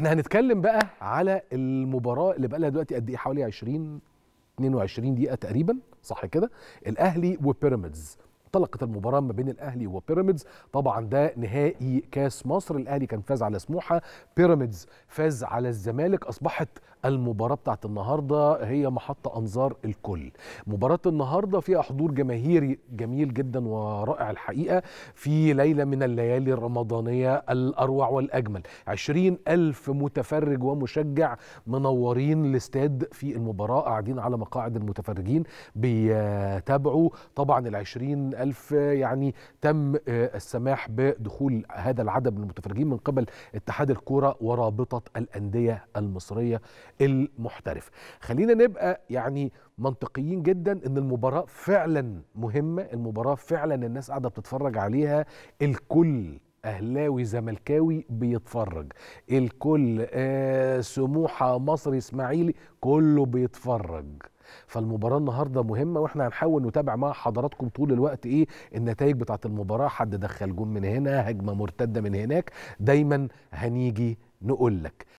احنا هنتكلم بقى على المباراه اللي بقى لها دلوقتي قد ايه حوالي 20 22 دقيقه تقريبا صح كده الاهلي وبيراميدز انطلقت المباراة ما بين الأهلي وبيراميدز طبعا ده نهائي كاس مصر الأهلي كان فاز على سموحة بيراميدز فاز على الزمالك أصبحت المباراة بتاعت النهاردة هي محطة أنظار الكل مباراة النهاردة فيها حضور جماهيري جميل جدا ورائع الحقيقة في ليلة من الليالي الرمضانية الأروع والأجمل عشرين ألف متفرج ومشجع منورين الاستاد في المباراة قاعدين على مقاعد المتفرجين بيتابعوا طبعا العشرين ألف يعني تم آه، السماح بدخول هذا العدد من المتفرجين من قبل اتحاد الكرة ورابطة الأندية المصرية المحترف خلينا نبقى يعني منطقيين جدا ان المباراة فعلا مهمة المباراة فعلا الناس قاعدة بتتفرج عليها الكل اهلاوي زملكاوي بيتفرج الكل آه سموحه مصري اسماعيلي كله بيتفرج فالمباراه النهارده مهمه واحنا هنحاول نتابع مع حضراتكم طول الوقت ايه النتائج بتاعه المباراه حد دخل جون من هنا هجمه مرتده من هناك دايما هنيجي نقول لك